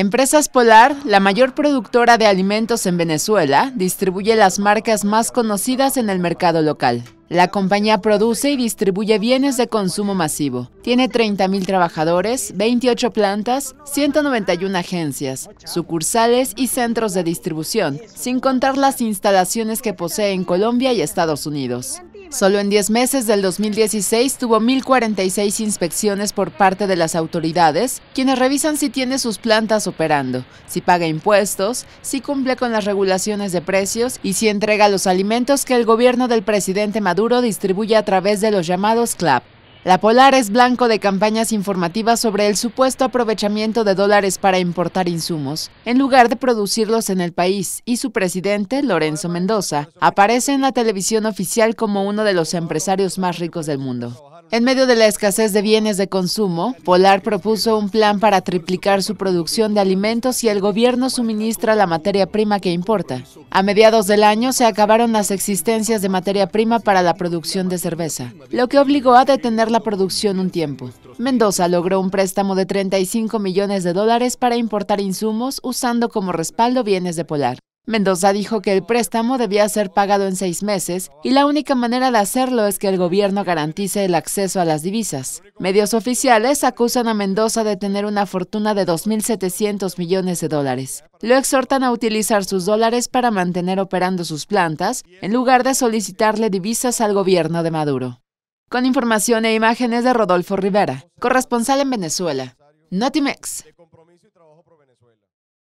Empresas Polar, la mayor productora de alimentos en Venezuela, distribuye las marcas más conocidas en el mercado local. La compañía produce y distribuye bienes de consumo masivo. Tiene 30.000 trabajadores, 28 plantas, 191 agencias, sucursales y centros de distribución, sin contar las instalaciones que posee en Colombia y Estados Unidos. Solo en 10 meses del 2016 tuvo 1.046 inspecciones por parte de las autoridades, quienes revisan si tiene sus plantas operando, si paga impuestos, si cumple con las regulaciones de precios y si entrega los alimentos que el gobierno del presidente Maduro distribuye a través de los llamados CLAP. La Polar es blanco de campañas informativas sobre el supuesto aprovechamiento de dólares para importar insumos, en lugar de producirlos en el país, y su presidente, Lorenzo Mendoza, aparece en la televisión oficial como uno de los empresarios más ricos del mundo. En medio de la escasez de bienes de consumo, Polar propuso un plan para triplicar su producción de alimentos y el gobierno suministra la materia prima que importa. A mediados del año se acabaron las existencias de materia prima para la producción de cerveza, lo que obligó a detener la producción un tiempo. Mendoza logró un préstamo de 35 millones de dólares para importar insumos usando como respaldo bienes de Polar. Mendoza dijo que el préstamo debía ser pagado en seis meses y la única manera de hacerlo es que el gobierno garantice el acceso a las divisas. Medios oficiales acusan a Mendoza de tener una fortuna de 2.700 millones de dólares. Lo exhortan a utilizar sus dólares para mantener operando sus plantas en lugar de solicitarle divisas al gobierno de Maduro. Con información e imágenes de Rodolfo Rivera, corresponsal en Venezuela. Notimex.